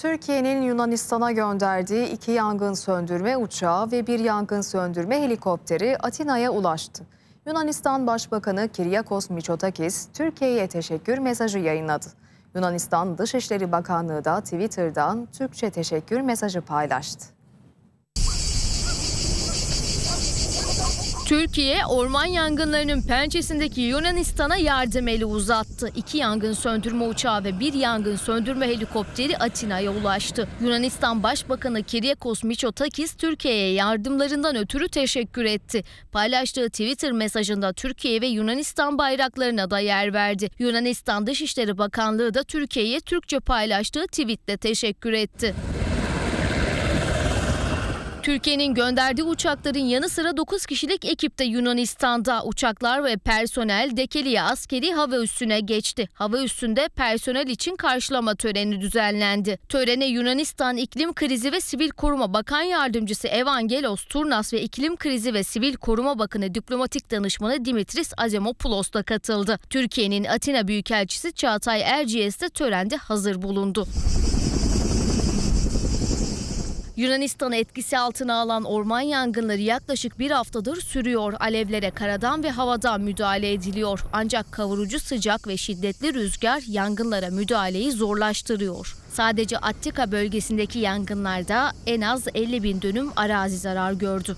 Türkiye'nin Yunanistan'a gönderdiği iki yangın söndürme uçağı ve bir yangın söndürme helikopteri Atina'ya ulaştı. Yunanistan Başbakanı Kiryakos Mitsotakis, Türkiye'ye teşekkür mesajı yayınladı. Yunanistan Dışişleri Bakanlığı da Twitter'dan Türkçe teşekkür mesajı paylaştı. Türkiye orman yangınlarının pençesindeki Yunanistan'a yardım eli uzattı. İki yangın söndürme uçağı ve bir yangın söndürme helikopteri Atina'ya ulaştı. Yunanistan Başbakanı Kyriakos Mitsotakis Türkiye'ye yardımlarından ötürü teşekkür etti. Paylaştığı Twitter mesajında Türkiye ve Yunanistan bayraklarına da yer verdi. Yunanistan Dışişleri Bakanlığı da Türkiye'ye Türkçe paylaştığı tweetle teşekkür etti. Türkiye'nin gönderdiği uçakların yanı sıra 9 kişilik ekipte Yunanistan'da uçaklar ve personel Dekeli'ye askeri hava üssüne geçti. Hava üssünde personel için karşılama töreni düzenlendi. Törene Yunanistan İklim Krizi ve Sivil Koruma Bakan Yardımcısı Evangelos Turnas ve İklim Krizi ve Sivil Koruma Bakanı Diplomatik Danışmanı Dimitris Azemopoulos da katıldı. Türkiye'nin Atina Büyükelçisi Çağatay Erciyes de törende hazır bulundu. Yunanistan'ı etkisi altına alan orman yangınları yaklaşık bir haftadır sürüyor. Alevlere karadan ve havadan müdahale ediliyor. Ancak kavurucu sıcak ve şiddetli rüzgar yangınlara müdahaleyi zorlaştırıyor. Sadece Attika bölgesindeki yangınlarda en az 50 bin dönüm arazi zarar gördü.